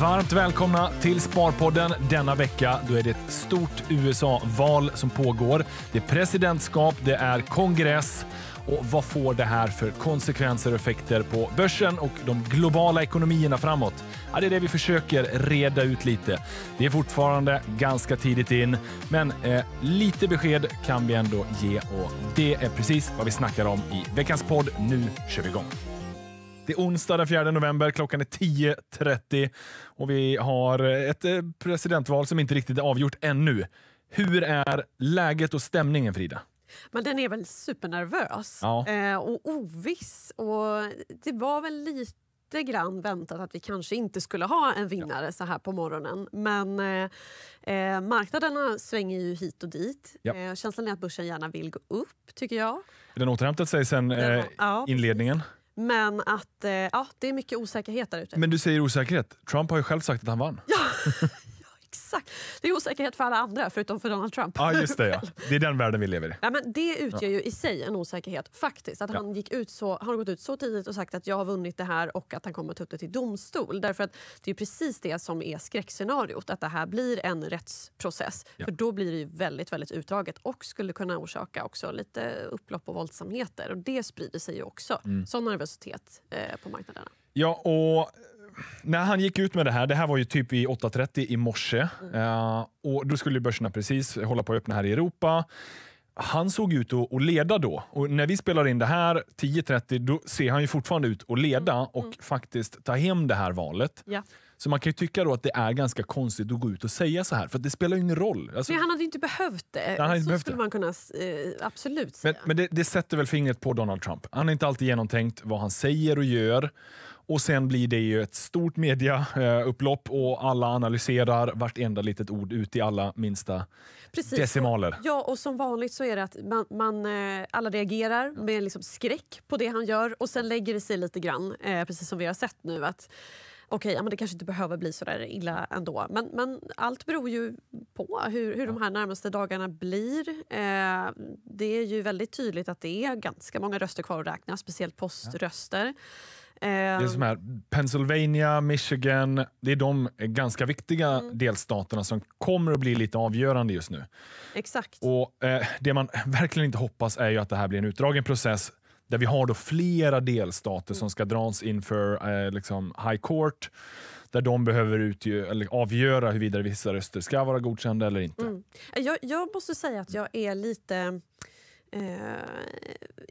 Varmt välkomna till Sparpodden denna vecka. Då är det ett stort USA-val som pågår. Det är presidentskap, det är kongress och vad får det här för konsekvenser och effekter på börsen och de globala ekonomierna framåt? Ja, det är det vi försöker reda ut lite. Det är fortfarande ganska tidigt in, men eh, lite besked kan vi ändå ge och det är precis vad vi snackar om i veckans podd. Nu kör vi igång! Det är onsdag den 4 november, klockan är 10.30 och vi har ett eh, presidentval som inte riktigt är avgjort ännu. Hur är läget och stämningen, Frida? Men den är väl supernervös ja. Eh, och oviss. Och det var väl lite grann väntat att vi kanske inte skulle ha en vinnare ja. så här på morgonen. Men eh, eh, marknaderna svänger ju hit och dit. Ja. Eh, känslan är att börsen gärna vill gå upp, tycker jag. Den återhämtat sig sen eh, inledningen? Men att eh, ja, det är mycket osäkerhet där ute. Men du säger osäkerhet. Trump har ju själv sagt att han vann. Ja. Exakt. Det är osäkerhet för alla andra, förutom för Donald Trump. Ja, just det. Ja. Det är den världen vi lever i. Ja, men det utgör ja. ju i sig en osäkerhet, faktiskt. Att ja. han, gick ut så, han har gått ut så tidigt och sagt att jag har vunnit det här och att han kommer att ta upp det till domstol. Därför att det är precis det som är skräckscenariot, att det här blir en rättsprocess. För då blir det ju väldigt, väldigt utdraget och skulle kunna orsaka också lite upplopp och våldsamheter. Och det sprider sig ju också, mm. sån nervositet eh, på marknaderna. Ja, och när han gick ut med det här, det här var ju typ vid 8.30 i morse. Uh, och då skulle börserna precis hålla på att öppna här i Europa. Han såg ut att leda då. Och när vi spelar in det här 10.30 då ser han ju fortfarande ut att leda mm. och mm. faktiskt ta hem det här valet. Ja. Så man kan tycka då att det är ganska konstigt att gå ut och säga så här, för det spelar ingen roll. Alltså, men han hade inte behövt det. han hade så behövt skulle det. man kunna eh, absolut säga. Men, men det, det, sätter väl fingret på Donald Trump. Han har inte alltid genomtänkt vad han säger och gör. Och sen blir det ju ett stort mediaupplopp och alla analyserar vartenda litet ord ut i alla minsta Precis. decimaler. Ja, och som vanligt så är det att man, man eh, alla reagerar med liksom skräck på det han gör och sen lägger det sig lite grann, eh, precis som vi har sett nu. att okej, okay, ja, det kanske inte behöver bli så där illa ändå. Men, men allt beror ju på hur, hur de här närmaste dagarna blir. Eh, det är ju väldigt tydligt att det är ganska många röster kvar att räkna, speciellt poströster. Det är som här, Pennsylvania, Michigan, det är de ganska viktiga mm. delstaterna som kommer att bli lite avgörande just nu. Exakt. Och eh, Det man verkligen inte hoppas är ju att det här blir en utdragen process där vi har då flera delstater mm. som ska dras inför eh, liksom High Court där de behöver avgöra huruvida vissa röster ska vara godkända eller inte. Mm. Eh, jag, jag, måste säga att jag är lite, eh,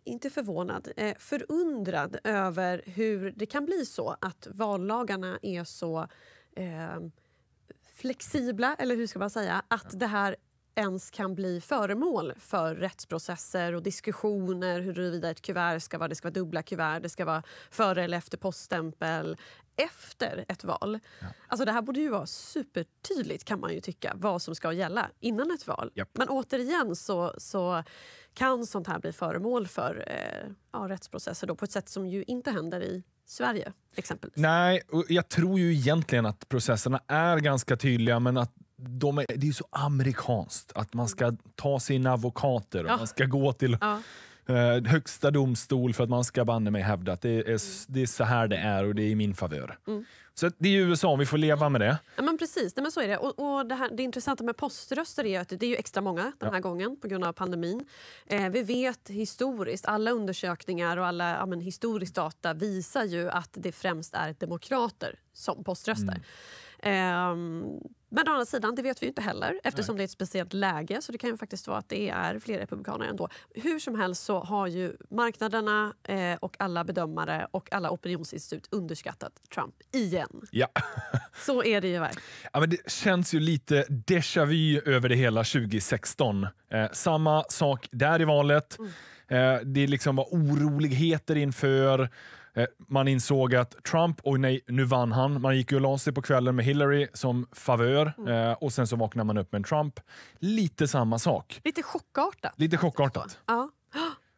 inte förvånad, eh, förundrad över hur det kan bli så att vallagarna är så eh, flexibla, eller hur ska man säga, att det här ens kan bli föremål för rättsprocesser och diskussioner huruvida ett kuvert ska vara, det ska vara dubbla kuvert, det ska vara före eller efter poststämpel efter ett val. Ja. Alltså det här borde ju vara supertydligt kan man ju tycka, vad som ska gälla innan ett val. Yep. Men återigen så, så kan sånt här bli föremål för eh, ja, rättsprocesser då, på ett sätt som ju inte händer i Sverige exempelvis? Nej, jag tror ju egentligen att processerna är ganska tydliga, men att de är, det är så amerikanskt att man ska ta sina advokater och ja. man ska gå till ja. eh, högsta domstol för att man ska banne mig hävda att det är, det är så här det är och det är i min favör. Mm. Så det är USA, vi får leva med det. Ja, men precis, Nej, men så är det. Och, och det, här, det intressanta med poströster är att det är ju extra många den här ja. gången på grund av pandemin. Eh, vi vet historiskt, alla undersökningar och alla ja, men, historisk data visar ju att det främst är demokrater som poströstar. Mm. Eh, men å andra sidan, det vet vi inte heller eftersom Nej. det är ett speciellt läge. Så det kan ju faktiskt vara att det är fler republikaner ändå. Hur som helst så har ju marknaderna eh, och alla bedömare och alla opinionsinstitut underskattat Trump igen. Ja. så är det ju verkligen. Ja, men det känns ju lite déjà vu över det hela 2016. Eh, samma sak där i valet. Mm. Eh, det liksom var oroligheter inför Eh, man insåg att Trump, och nej, nu vann han. Man gick ju och la sig på kvällen med Hillary som favör mm. Eh, och sen så vaknade man upp med en Trump. Lite samma sak. Lite chockartat. Lite chockartat. Ja.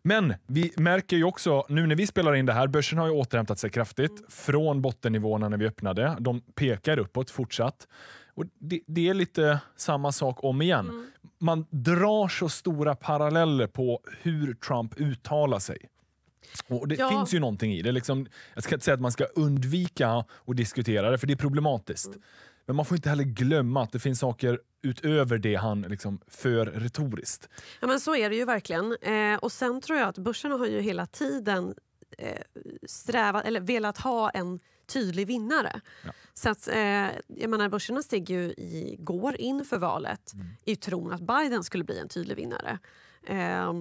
Men vi märker ju också, nu när vi spelar in det här, börsen har ju återhämtat sig kraftigt mm. från bottennivåerna när vi öppnade. De pekar uppåt fortsatt. Och det, det är lite samma sak om igen. Mm. Man drar så stora paralleller på hur Trump uttalar sig. Och det ja. finns ju någonting i det. Liksom, jag ska inte säga att man ska undvika att diskutera det, för det är problematiskt. Mm. Men man får inte heller glömma att det finns saker utöver det han liksom för retoriskt. Ja, men så är det ju verkligen. Eh, och sen tror jag att börsen har ju hela tiden eh, strävat, eller velat ha en tydlig vinnare. Ja. Så att, eh, jag menar, börserna steg ju igår inför valet mm. i tron att Biden skulle bli en tydlig vinnare. Eh,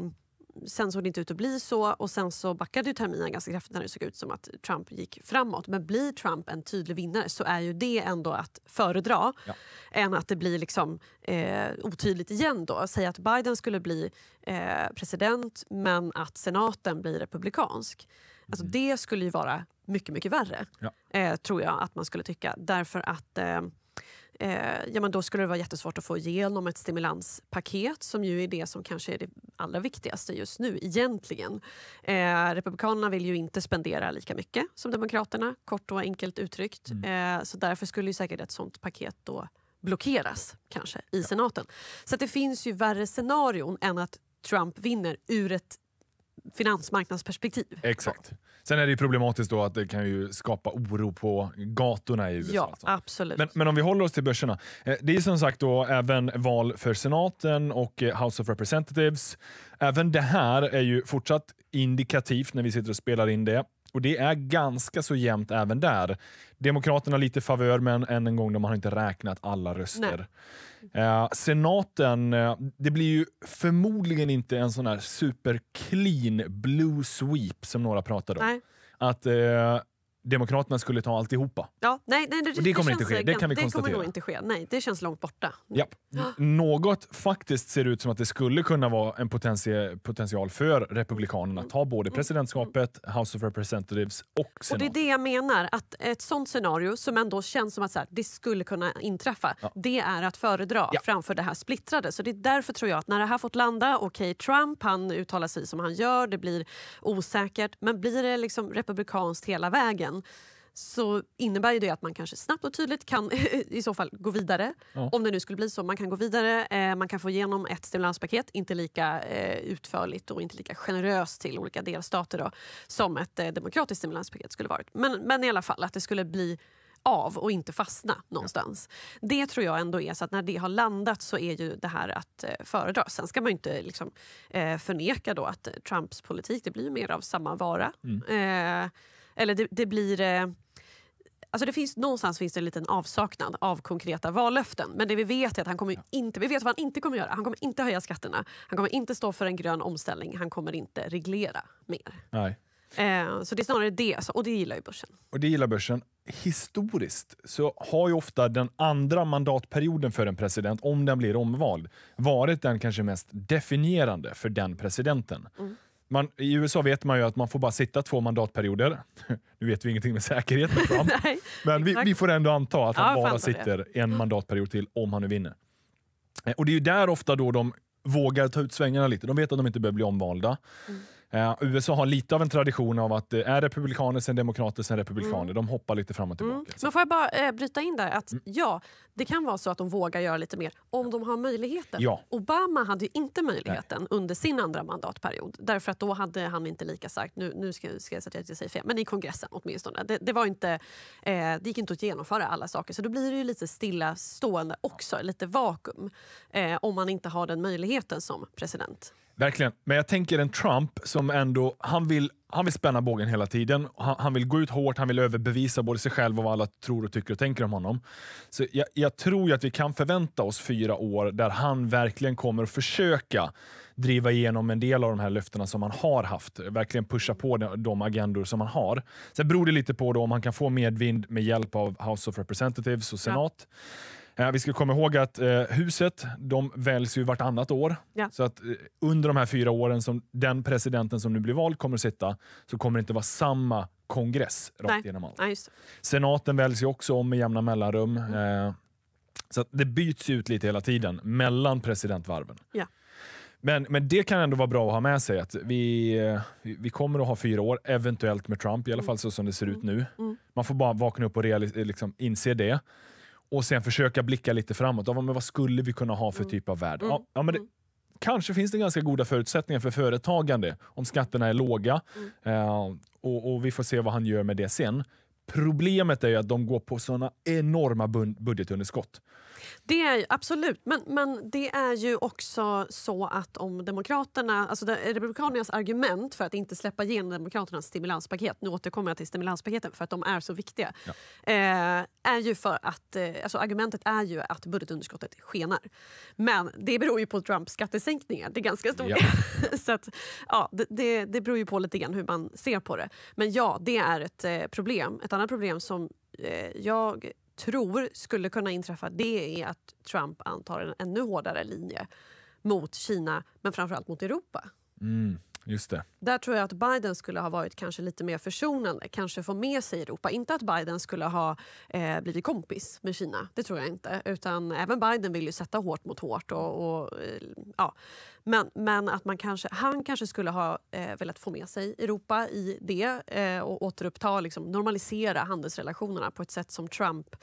sen såg det inte ut att bli så och sen så backade ju terminen ganska kraftigt när det såg ut som att Trump gick framåt. Men blir Trump en tydlig vinnare så är ju det ändå att föredra ja. än att det blir liksom, eh, otydligt igen. Då. Säg att Biden skulle bli eh, president men att senaten blir republikansk. Alltså mm. Det skulle ju vara mycket, mycket värre, ja. eh, tror jag att man skulle tycka. Därför att eh, eh, ja, men då skulle det vara jättesvårt att få igenom ett stimulanspaket som ju är det som kanske är det allra viktigaste just nu egentligen. Eh, Republikanerna vill ju inte spendera lika mycket som Demokraterna, kort och enkelt uttryckt. Mm. Eh, så därför skulle ju säkert ett sånt paket då blockeras kanske i senaten. Så det finns ju värre scenarion än att Trump vinner ur ett finansmarknadsperspektiv. Exakt. Ja. Sen är det problematiskt då att det kan ju skapa oro på gatorna i USA. Ja, alltså. absolut. Men, men, om vi håller oss till börserna. Eh, det är som sagt då även val för senaten och eh, House of Representatives. Även det här är ju fortsatt indikativt när vi sitter och spelar in det och det är ganska så jämnt även där. Demokraterna lite favör, men än en gång, de har inte räknat alla röster. Eh, senaten, eh, det blir ju förmodligen inte en sån här super clean blue sweep som några pratade om. Nej. Att eh, Demokraterna skulle ta alltihopa. Ja, nej, nej, det, det, kommer det inte ske. Det kan vi det konstatera. kommer nog inte ske. Nej, det känns långt borta. Ja. Något faktiskt ser ut som att det skulle kunna vara en potential, potential för Republikanerna att ta både mm. presidentskapet, House of Representatives och senat. Och det är det jag menar, att ett sånt scenario som ändå känns som att så här, det skulle kunna inträffa, ja. det är att föredra ja. framför det här splittrade. Så det är därför tror jag att när det här fått landa, okej okay, Trump han uttalar sig som han gör, det blir osäkert, men blir det liksom republikanskt hela vägen tiden så innebär ju det att man kanske snabbt och tydligt kan i så fall gå vidare. Ja. Om det nu skulle bli så. Man kan gå vidare, eh, man kan få igenom ett stimulanspaket, inte lika eh, utförligt och inte lika generöst till olika delstater då, som ett eh, demokratiskt stimulanspaket skulle varit. Men, men i alla fall, att det skulle bli av och inte fastna någonstans. Ja. Det tror jag ändå är så att när det har landat så är ju det här att eh, föredra. Sen ska man inte liksom, eh, förneka då att Trumps politik det blir mer av samma vara. Mm. Eh, eller det, det blir... Eh, Alltså det finns, någonstans finns det en liten avsaknad av konkreta vallöften. Men det vi vet är att han kommer inte, vi vet vad han inte kommer göra. Han kommer inte höja skatterna. Han kommer inte stå för en grön omställning. Han kommer inte reglera mer. Nej. Eh, så det är snarare det, och det gillar ju börsen. Och det gillar börsen. Historiskt så har ju ofta den andra mandatperioden för en president, om den blir omvald, varit den kanske mest definierande för den presidenten. Mm man, I USA vet man ju att man får bara sitta två mandatperioder. Nu vet vi ingenting med säkerhet med Trump, Nej, men vi, vi, får ändå anta att ja, han bara sitter det. en mandatperiod till om han nu vinner. Eh, och Det är ju där ofta då de vågar ta ut svängarna lite. De vet att de inte behöver bli omvalda. Mm. Eh, USA har lite av en tradition av att eh, är republikaner sen demokrater sen republikaner. Mm. De hoppar lite fram och tillbaka. Mm. Liksom. Men får jag bara eh, bryta in där? Att, mm. Ja, det kan vara så att de vågar göra lite mer om de har möjligheten. Ja. Obama hade ju inte möjligheten Nej. under sin andra mandatperiod. Därför att då hade han inte lika starkt, nu, nu ska, ska jag säga att jag säger fel, men i kongressen åtminstone. Det, det var inte, eh, det gick inte att genomföra alla saker. Så då blir det ju lite stillastående också, lite vakuum. Eh, om man inte har den möjligheten som president. Verkligen. Men jag tänker en Trump som ändå, han vill, han vill spänna bågen hela tiden. Han, han vill gå ut hårt, han vill överbevisa både sig själv och vad alla tror och tycker och tänker om honom. Så jag, jag tror att vi kan förvänta oss fyra år där han verkligen kommer att försöka driva igenom en del av de här löftena som han har haft. Verkligen pusha på de, de agendor som han har. Sen beror det lite på då om han kan få medvind med hjälp av House of Representatives och senat. Ja. Eh, vi ska komma ihåg att eh, huset de väljs ju vartannat år. Ja. Så att eh, under de här fyra åren som den presidenten som nu blir vald kommer att sitta så kommer det inte vara samma kongress rakt Nej. igenom allt. Ja, Senaten väljs ju också om med jämna mellanrum. Mm. Eh, så det byts ut lite hela tiden mellan presidentvarven. Ja. Men, men det kan ändå vara bra att ha med sig att vi, eh, vi kommer att ha fyra år, eventuellt med Trump, i alla mm. fall så som det ser ut mm. nu. Mm. Man får bara vakna upp och liksom inse det och sen försöka blicka lite framåt. Ja, men vad skulle vi kunna ha för mm. typ av värld? Mm. Ja, ja men det, mm. kanske finns det ganska goda förutsättningar för företagande om skatterna är låga eh, och, och vi får se vad han gör med det sen. Problemet är ju att de går på såna enorma budgetunderskott. Det är absolut, men, men det är ju också så att om Demokraterna, alltså Republikanernas argument för att inte släppa igenom Demokraternas stimulanspaket, nu återkommer jag till stimulanspaketen för att de är så viktiga, ja. eh, är ju för att, eh, alltså argumentet är ju att budgetunderskottet skenar. Men det beror ju på Trumps skattesänkningar, det är ganska stor ja. så att, ja, det, det beror ju på lite grann hur man ser på det. Men ja, det är ett eh, problem. Ett annat problem som eh, jag tror skulle kunna inträffa det är att Trump antar en ännu hårdare linje mot Kina men framförallt mot Europa. Mm. Just det. Där tror jag att Biden skulle ha varit kanske lite mer försonande, kanske få med sig Europa. Inte att Biden skulle ha eh, blivit kompis med Kina, det tror jag inte. Utan även Biden vill ju sätta hårt mot hårt. Och, och eh, ja. Men, men att man kanske, han kanske skulle ha eh, velat få med sig Europa i det eh, och återuppta, liksom, normalisera handelsrelationerna på ett sätt som Trump...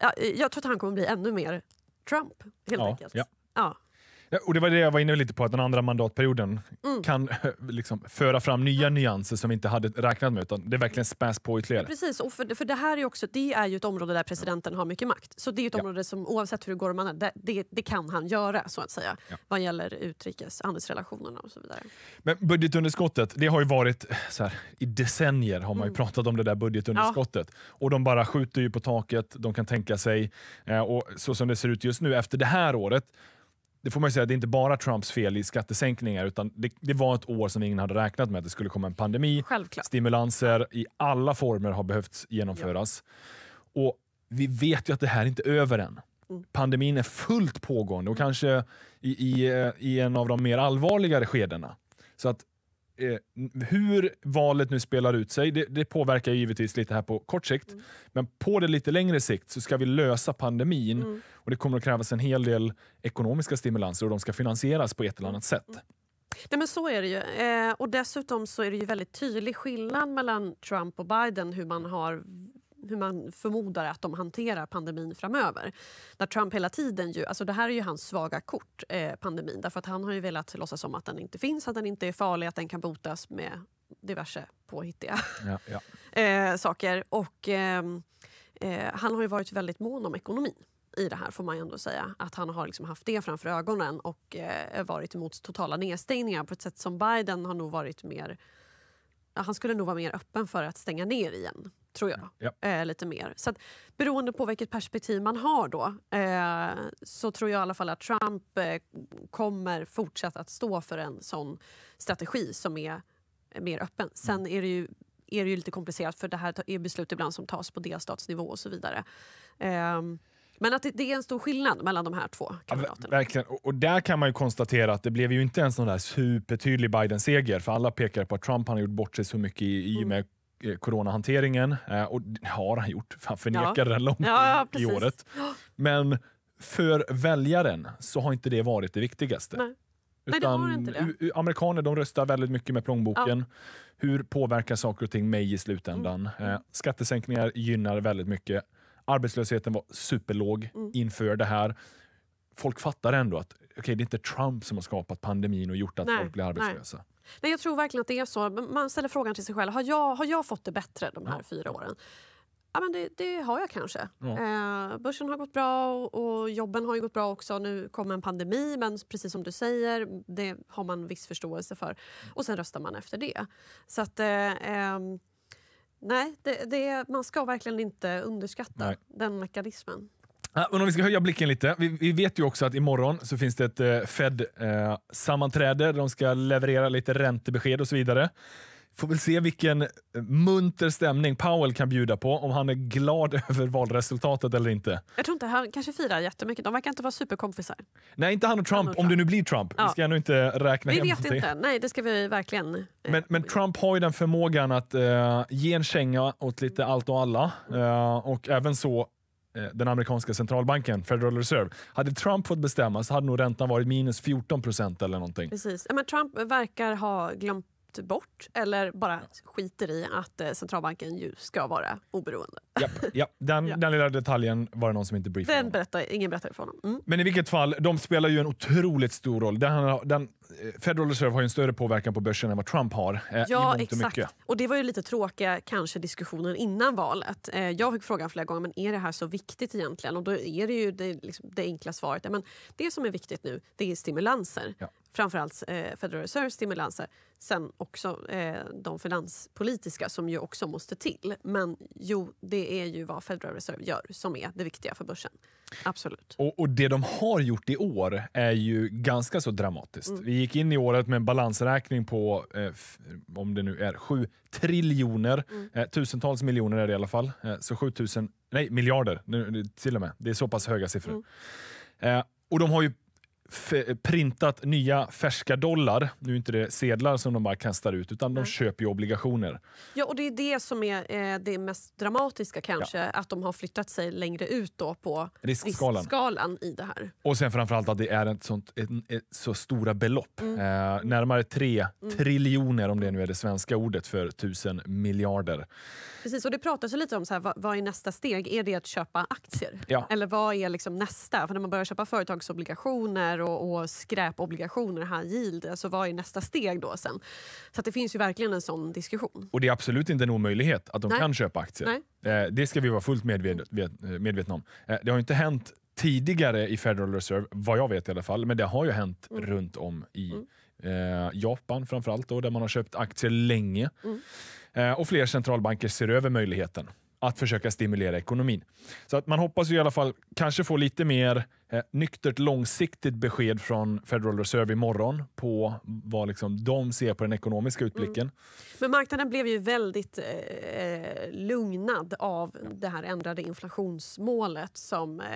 Ja, jag tror att han kommer bli ännu mer Trump, helt ja, enkelt. Ja. Ja. Och Det var det jag var inne lite på, att den andra mandatperioden mm. kan liksom, föra fram nya nyanser som vi inte hade räknat med. Utan det verkligen späs på ytterligare. Ja, precis, och för, för det här är, också, det är ju ett område där presidenten ja. har mycket makt. Så det är ett område som oavsett hur det går om man, det, det, det, kan han göra så att säga. Vad gäller utrikes handelsrelationerna och så vidare. Men budgetunderskottet, det har ju varit så här, i decennier har man ju mm. pratat om det där budgetunderskottet. Och de bara skjuter ju på taket, de kan tänka sig. Eh, och så som det ser ut just nu efter det här året det får man säga, det är inte bara Trumps fel i skattesänkningar, utan det, det, var ett år som ingen hade räknat med. att Det skulle komma en pandemi, Självklart. stimulanser i alla former har behövts genomföras. Ja. Och vi vet ju att det här är inte över än. Mm. Pandemin är fullt pågående och kanske i, i, i en av de mer allvarligare skedena. Så att eh, hur valet nu spelar ut sig, det, det, påverkar givetvis lite här på kort sikt, mm. men på det lite längre sikt så ska vi lösa pandemin mm. och det kommer att krävas en hel del ekonomiska stimulanser och de ska finansieras på ett eller annat sätt. Mm. Mm. Nej, men så är det ju. Eh, och dessutom så är det ju väldigt tydlig skillnad mellan Trump och Biden hur man har hur man förmodar att de hanterar pandemin framöver. Där Trump hela tiden ju, alltså det här är ju hans svaga kort, eh, pandemin. Därför att han har ju velat låtsas som att den inte finns, att den inte är farlig, att den kan botas med diverse påhittiga ja, ja. eh, saker. Och ehm, eh, han har ju varit väldigt mån om ekonomi i det här får man ändå säga. Att han har liksom haft det framför ögonen och eh, varit emot totala nedstängningar på ett sätt som Biden har nog varit mer... Ja, han skulle nog vara mer öppen för att stänga ner igen tror jag. Ja. Eh, lite mer. Så att, beroende på vilket perspektiv man har då eh, så tror jag i alla fall att Trump eh, kommer fortsatt att stå för en sån strategi som är mer öppen. Mm. Sen är det ju är det ju lite komplicerat för det här är beslut ibland som tas på delstatsnivå och så vidare. Ehm, men att det, är en stor skillnad mellan de här två kandidaterna. Ja, verkligen. Och, och, där kan man ju konstatera att det blev ju inte ens någon där supertydlig Biden-seger, för alla pekar på att Trump har gjort bort sig så mycket i, i och mm. med Eh, coronahanteringen. Eh, och det har han gjort, för han förnekar ja. den långt ja, ja, i året. Men för väljaren så har inte det varit det viktigaste. Nej. Utan Nej, det det. Amerikaner de röstar väldigt mycket med plånboken. Ja. Hur påverkar saker och ting mig i slutändan? Mm. Eh, skattesänkningar gynnar väldigt mycket. Arbetslösheten var superlåg mm. inför det här. Folk fattar ändå att okay, det är inte Trump som har skapat pandemin och gjort att Nej. folk blir arbetslösa. Nej. Nej, jag tror verkligen att det är så. Man ställer frågan till sig själv. Har jag, har jag fått det bättre de här ja. fyra åren? Ja, men det, det har jag kanske. Ja. Eh, börsen har gått bra och, och jobben har gått bra också. Nu kom en pandemi, men precis som du säger, det har man viss förståelse för. Mm. Och sen röstar man efter det. Så att... Eh, ehm, nej, det, det, man ska verkligen inte underskatta nej. den mekanismen. Men om vi ska höja blicken lite. Vi, vi, vet ju också att imorgon så finns det ett eh, Fed-sammanträde eh, där de ska leverera lite räntebesked och så vidare. Får väl se vilken eh, munter stämning Powell kan bjuda på, om han är glad över valresultatet eller inte. Jag tror inte han kanske firar jättemycket. De verkar inte vara superkompisar. Nej, inte han och Trump, om det nu blir Trump. Ja. Vi ska ändå inte räkna vi hem Vi vet någonting. inte. Nej, det ska vi verkligen. men, men, Trump har ju den förmågan att eh, ge en känga åt lite allt och alla. Mm. Eh, och även så Eh, den amerikanska centralbanken, Federal Reserve. Hade Trump fått bestämma så hade nog räntan varit minus 14 procent eller någonting. Precis. Men Trump verkar ha glömt bort eller bara skiter i att eh, centralbanken ju ska vara oberoende. Ja, ja. Den, ja. den lilla detaljen var det någon som inte briefade den berättar, Ingen berättade för honom. Mm. Men i vilket fall, de spelar ju en otroligt stor roll. Den, den Eh, Federal Reserve har en större påverkan på börsen än vad Trump har. Eh, ja, exakt. Mycket. Och det var ju lite tråkiga kanske diskussioner innan valet. Eh, jag fick frågan flera gånger, men är det här så viktigt egentligen? Och då är det ju det, liksom, det enkla svaret, men det som är viktigt nu det är stimulanser. Ja. Framförallt eh, Federal Reserve stimulanser. Sen också eh, de finanspolitiska som ju också måste till. Men jo, det är ju vad Federal Reserve gör som är det viktiga för börsen. Absolut. Och, och det de har gjort i år är ju ganska så dramatiskt. Mm. Vi gick in i året med en balansräkning på, eh, om det nu är 7 triljoner, mm. eh, tusentals miljoner är det i alla fall. Eh, så 7000, nej miljarder nu, till och med. Det är så pass höga siffror. Mm. Eh, och de har ju printat nya färska dollar. Nu är inte det sedlar som de bara kastar ut utan de köper ju obligationer. Ja och det är det som är eh, det mest dramatiska kanske, ja. att de har flyttat sig längre ut då på riskskalan, riskskalan i det här. Och sen framförallt att det är ett sånt, ett, ett, så stora belopp. Mm. Eh, närmare tre mm. triljoner om det nu är det svenska ordet för tusen miljarder. Precis och det pratas ju lite om så här, vad, vad, är nästa steg? Är det att köpa aktier? Ja. Eller vad är liksom nästa? För när man börjar köpa företagsobligationer aktier och, och skräpobligationer, high yield, alltså vad är nästa steg då sen? Så det finns ju verkligen en sån diskussion. Och det är absolut inte en omöjlighet att de Nej. kan köpa aktier. Nej. Eh, det ska vi vara fullt medvetna om. Eh, det har inte hänt tidigare i Federal Reserve, vad jag vet i alla fall, men det har ju hänt mm. runt om i mm. Eh, Japan framförallt, då, där man har köpt aktier länge. Mm. och fler centralbanker ser över möjligheten att försöka stimulera ekonomin. Så att man hoppas ju i alla fall kanske få lite mer eh, nyktert långsiktigt besked från Federal Reserve imorgon på vad liksom de ser på den ekonomiska mm. utblicken. Mm. Men marknaden blev ju väldigt eh, lugnad av det här ändrade inflationsmålet som eh,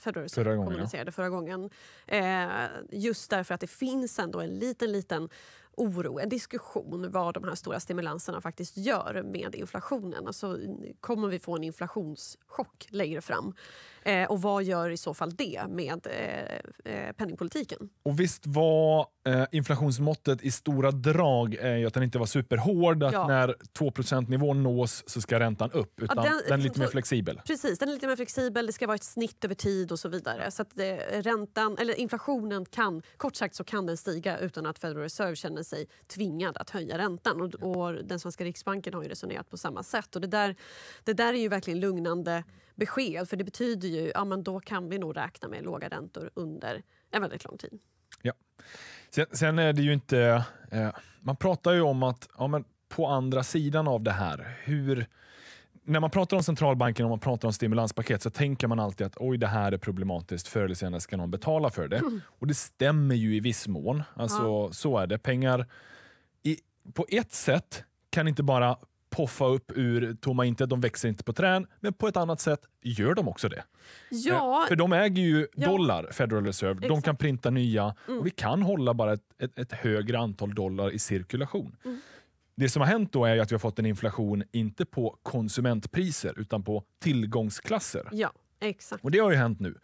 Federal Reserve förra gången, kommunicerade ja. förra gången. Eh, just därför att det finns ändå en liten, liten oro, en diskussion vad de här stora stimulanserna faktiskt gör med inflationen. Alltså, kommer vi få en inflationschock längre fram? Eh, och vad gör i så fall det med eh, eh penningpolitiken? Och visst var eh, inflationsmåttet i stora drag eh, att den inte var superhård, att ja. när 2 nivån nås så ska räntan upp. Utan ja, den, den, är lite liksom mer flexibel. Precis, den är lite mer flexibel, det ska vara ett snitt över tid och så vidare. Så att eh, räntan, eller inflationen kan, kort sagt så kan den stiga utan att Federal Reserve känner sig tvingad att höja räntan. Och, och den svenska riksbanken har ju resonerat på samma sätt. Och det där, det där är ju verkligen lugnande besked. För det betyder ju att ja, då kan vi nog räkna med låga räntor under en väldigt lång tid. Ja. Sen, sen är det ju inte... Eh, man pratar ju om att ja, men på andra sidan av det här, hur när man pratar om centralbanken och man pratar om stimulanspaket så tänker man alltid att oj, det här är problematiskt. Förr eller senare ska någon betala för det. Mm. Och det stämmer ju i viss mån. Alltså, ja. Så är det. Pengar... I, på ett sätt kan inte bara poffa upp ur tomma intet. De växer inte på trän, men på ett annat sätt gör de också det. Ja. Eh, för de äger ju dollar, ja. Federal Reserve. Exakt. De kan printa nya mm. och vi kan hålla bara ett, ett, ett högre antal dollar i cirkulation. Mm. Det som har hänt då är att vi har fått en inflation, inte på konsumentpriser, utan på tillgångsklasser. Ja, exakt. Och det har ju hänt nu.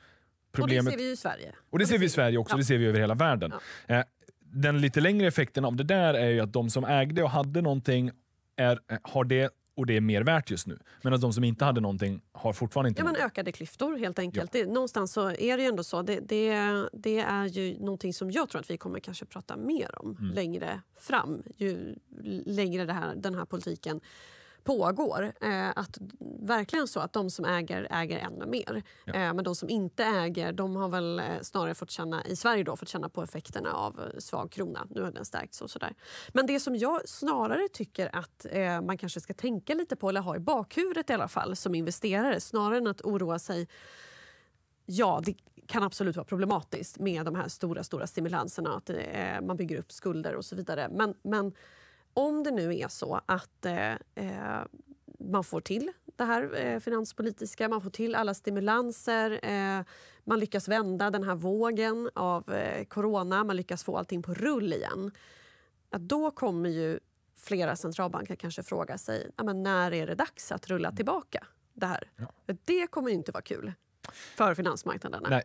Problemet... Och det ser vi i Sverige. Och det, ser vi i Sverige också, ja. det ser vi över hela världen. Ja. Eh, den lite längre effekten av det där är ju att de som ägde och hade någonting är, har det och det är mer värt just nu. Medan de som inte hade någonting har fortfarande inte... Ja, men ökade klyftor helt enkelt. Ja. Det, någonstans så är det ju ändå så. Det, det, det, är ju någonting som jag tror att vi kommer kanske prata mer om mm. längre fram. Ju längre här, den här politiken pågår. Eh, att Verkligen så att de som äger, äger ännu mer. Ja. Eh, men de som inte äger, de har väl eh, snarare fått känna, i Sverige då, fått känna på effekterna av eh, svag krona. Nu har den stärkts och sådär. Men det som jag snarare tycker att eh, man kanske ska tänka lite på, eller ha i bakhuvudet i alla fall, som investerare, snarare än att oroa sig Ja, det kan absolut vara problematiskt med de här stora, stora stimulanserna, att eh, man bygger upp skulder och så vidare. Men, men om det nu är så att eh, eh, man får till det här eh, finanspolitiska, man får till alla stimulanser, eh, man lyckas vända den här vågen av eh, corona, man lyckas få allting på rull igen. Ja, då kommer ju flera centralbanker kanske fråga sig ja, men när är det dags att rulla tillbaka det här? Ja. Det kommer ju inte vara kul för finansmarknaderna. Nej,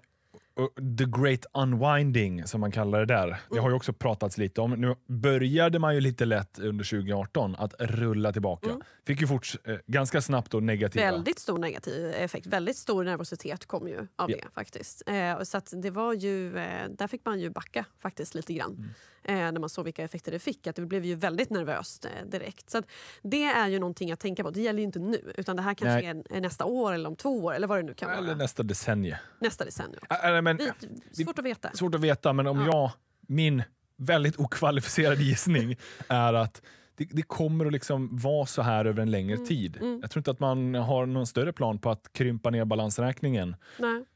The Great Unwinding, som man kallar det där. Det har ju också pratats lite om. Nu började man ju lite lätt under 2018 att rulla tillbaka. Mm. Fick ju fort, eh, ganska snabbt då negativa... Väldigt stor negativ effekt. Väldigt stor nervositet kom ju av yeah. det faktiskt. Eh, så det var ju, eh, där fick man ju backa faktiskt lite grann. Mm eh, när man såg vilka effekter det fick. Att det blev ju väldigt nervöst eh, direkt. Så det är ju någonting att tänka på. Det gäller ju inte nu utan det här kanske Nej. är nästa år eller om två år eller vad det nu kan eller vara. nästa decennium. Nästa decennium. Äh, men, det är svårt att veta. Svårt att veta men om ja. jag, min väldigt okvalificerade gissning är att det, det, kommer att liksom vara så här över en längre mm. tid. Mm. Jag tror inte att man har någon större plan på att krympa ner balansräkningen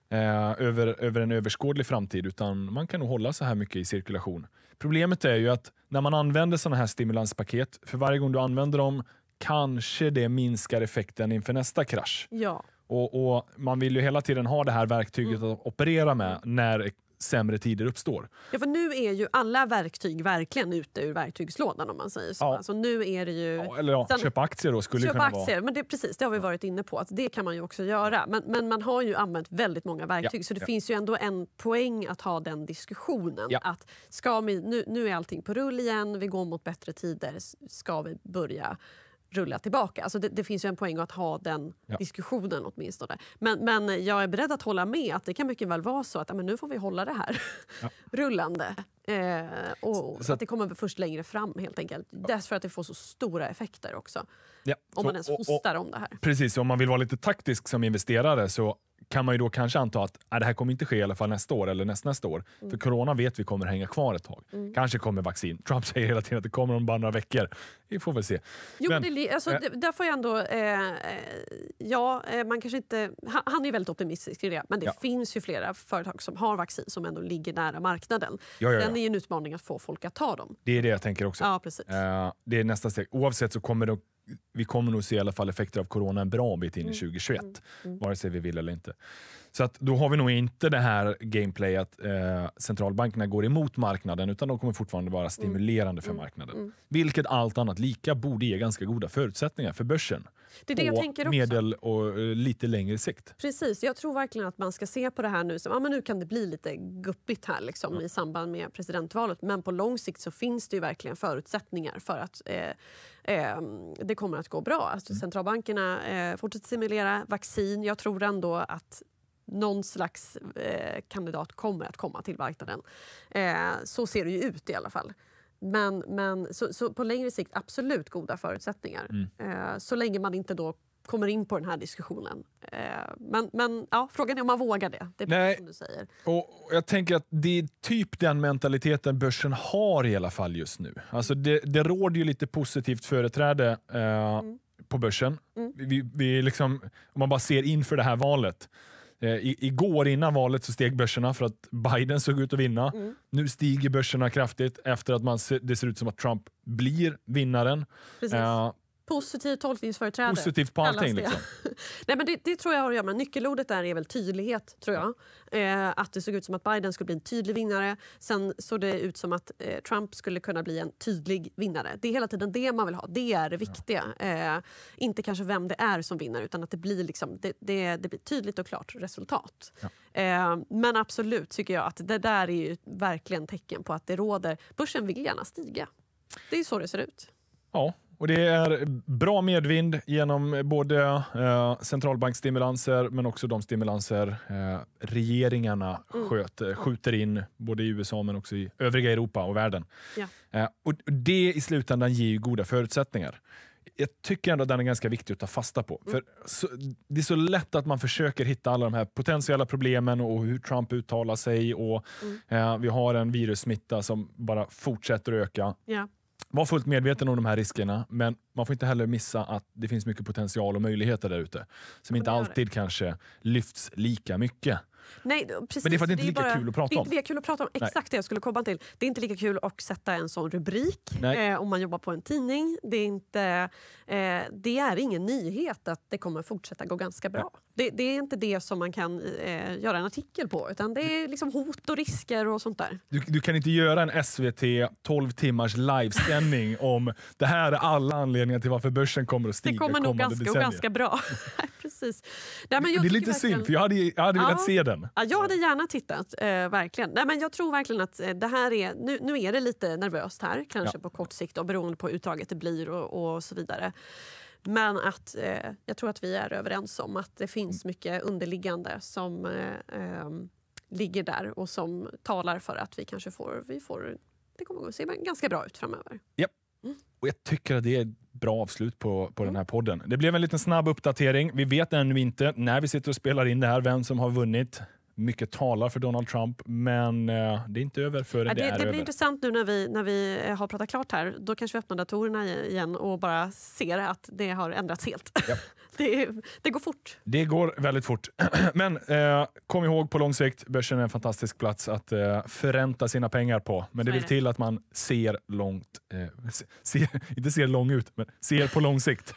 eh, över, över en överskådlig framtid, utan man kan nog hålla så här mycket i cirkulation. Problemet är ju att när man använder sådana här stimulanspaket, för varje gång du använder dem kanske det minskar effekten inför nästa krasch. Ja. Och, och, Man vill ju hela tiden ha det här verktyget mm. att operera med när sämre tider uppstår. Ja, för nu är ju alla verktyg verkligen ute ur verktygslådan om man säger så. Ja. Alltså, nu är det ju... Ja, eller ja, Sen... köpa aktier då skulle köpa kunna aktier, vara... Men det, precis, det har vi varit inne på. Att det kan man ju också göra. Men, men man har ju använt väldigt många verktyg ja. så det finns ju ändå en poäng att ha den diskussionen. Att ska vi, nu, nu är allting på rull igen, vi går mot bättre tider. Ska vi börja rulla tillbaka. Alltså det, det, finns ju en poäng att ha den ja. diskussionen åtminstone. Men, men jag är beredd att hålla med att det kan mycket väl vara så att men nu får vi hålla det här ja. rullande. Eh, och så att det kommer först längre fram helt enkelt. Ja. Därför att det får så stora effekter också. Ja. Om så, man ens hostar och, och, om det här. Precis, om man vill vara lite taktisk som investerare så kan man ju då kanske anta att äh, det här kommer inte ske i alla fall nästa år eller nästnästa år. Mm. För corona vet vi kommer hänga kvar ett tag. Mm. Kanske kommer vaccin. Trump säger hela tiden att det kommer om bara några veckor. Vi får väl se. Jo, men, det, alltså, äh, där får jag ändå... Eh, eh ja, eh, man kanske inte... Han, är ju väldigt optimistisk i det, men det ja. finns ju flera företag som har vaccin som ändå ligger nära marknaden. Ja, ja, Den är ju en utmaning att få folk att ta dem. Det är det jag tänker också. Ja, precis. Eh, det är nästa steg. Oavsett så kommer de vi kommer nog se i alla fall effekter av corona en bra bit in i 2021, mm. mm. mm. vare sig vi vill eller inte. Så att då har vi nog inte det här gameplay att eh, centralbankerna går emot marknaden, utan de kommer fortfarande vara mm. stimulerande mm. för marknaden. Mm. Vilket allt annat lika borde ge ganska goda förutsättningar för börsen det är det jag tänker också. medel och eh, lite längre sikt. Precis, jag tror verkligen att man ska se på det här nu som ja, men nu kan det bli lite guppigt här liksom, ja. i samband med presidentvalet. Men på lång sikt så finns det ju verkligen förutsättningar för att eh, eh, det kommer att gå bra. Alltså, mm. Centralbankerna eh, fortsätter simulera vaccin. Jag tror ändå att någon slags eh, kandidat kommer att komma till marknaden. Eh, så ser det ju ut i alla fall. Men, men så, så, på längre sikt absolut goda förutsättningar. Mm. Eh, så länge man inte då kommer in på den här diskussionen. Eh, men men ja, frågan är om man vågar det. Det är Nej. som du säger. Och jag tänker att det är typ den mentaliteten börsen har i alla fall just nu. Alltså det, det råder ju lite positivt företräde eh, mm. på börsen. Mm. Vi, vi liksom, om man bara ser inför det här valet Eh, I, igår innan valet så steg börserna för att Biden såg ut att vinna. Mm. Nu stiger börserna kraftigt efter att man se, det ser ut som att Trump blir vinnaren. Precis. Eh, Positivt tolkningsföreträde. Positivt på allting. Liksom. Nej, men det, det, tror jag har att göra med. Nyckelordet där är väl tydlighet, tror jag. Eh, att det såg ut som att Biden skulle bli en tydlig vinnare. Sen såg det ut som att eh, Trump skulle kunna bli en tydlig vinnare. Det är hela tiden det man vill ha. Det är det viktiga. Eh, inte kanske vem det är som vinner, utan att det blir, liksom, det, det, det blir tydligt och klart resultat. Ja. Eh, men absolut tycker jag att det där är verkligen tecken på att det råder... Börsen vill gärna stiga. Det är så det ser ut. Ja, och Det är bra medvind genom både eh, centralbankstimulanser men också de stimulanser eh, regeringarna mm. sköt, eh, skjuter in både i USA men också i övriga Europa och världen. Ja. Eh, och Det i slutändan ger ju goda förutsättningar. Jag tycker ändå att den är ganska viktig att ta fasta på. Mm. För så, Det är så lätt att man försöker hitta alla de här potentiella problemen och hur Trump uttalar sig. och mm. Eh, vi har en virussmitta som bara fortsätter att öka. Ja var fullt medveten om de här riskerna, men man får inte heller missa att det finns mycket potential och möjligheter där ute som inte alltid kanske lyfts lika mycket. Nej, precis, Men det är för att det inte är lika bara, kul att prata om. Det är inte kul att prata om. Exakt det jag skulle komma till. Det är inte lika kul att sätta en sån rubrik eh, om man jobbar på en tidning. Det är, inte, eh, det är ingen nyhet att det kommer fortsätta gå ganska bra. Det, det, är inte det som man kan eh, göra en artikel på. Utan det är liksom hot och risker och sånt där. Du, du kan inte göra en SVT 12 timmars livesändning om det här är alla anledningar till varför börsen kommer att stiga Det kommer nog ganska, ganska bra. precis. Nej, men jag det är lite verkligen... synd, för jag hade, jag hade velat se den. Ja, jag hade gärna tittat. Eh, verkligen. Nej, men jag tror verkligen att eh, det här är... Nu, nu är det lite nervöst här, kanske ja. på kort sikt och beroende på hur uttaget det blir och, och så vidare. Men att eh, jag tror att vi är överens om att det finns mm. mycket underliggande som eh, ehm, ligger där och som talar för att vi kanske får... Vi får det kommer att se ganska bra ut framöver. Ja. Mm. Och jag tycker att det är bra avslut på, på den mm. här podden. Det blev en liten snabb uppdatering. Vi vet ännu inte när vi sitter och spelar in det här, vem som har vunnit mycket talar för Donald Trump, men eh, det är inte över förrän det, det, är det blir över. intressant nu när vi, när vi eh, har pratat klart här. Då kanske vi öppnar datorerna igen och bara ser att det har ändrats helt. Ja. det, det, går fort. Det går väldigt fort. men eh, kom ihåg på lång sikt, börsen är en fantastisk plats att eh, förränta sina pengar på. Men det vill till att man ser långt, eh, se, ser, inte ser lång ut, men ser på lång sikt.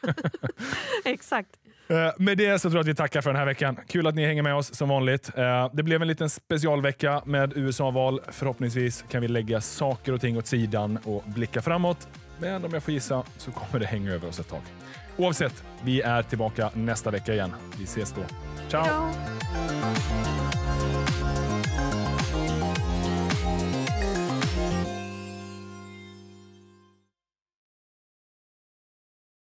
Exakt. Eh, med det så tror jag att vi tackar för den här veckan. Kul att ni hänger med oss som vanligt. Eh, det blev en liten specialvecka med USA-val. Förhoppningsvis kan vi lägga saker och ting åt sidan och blicka framåt. Men om jag får gissa så kommer det hänga över oss ett tag. Oavsett, vi är tillbaka nästa vecka igen. Vi ses då. Ciao! Ciao.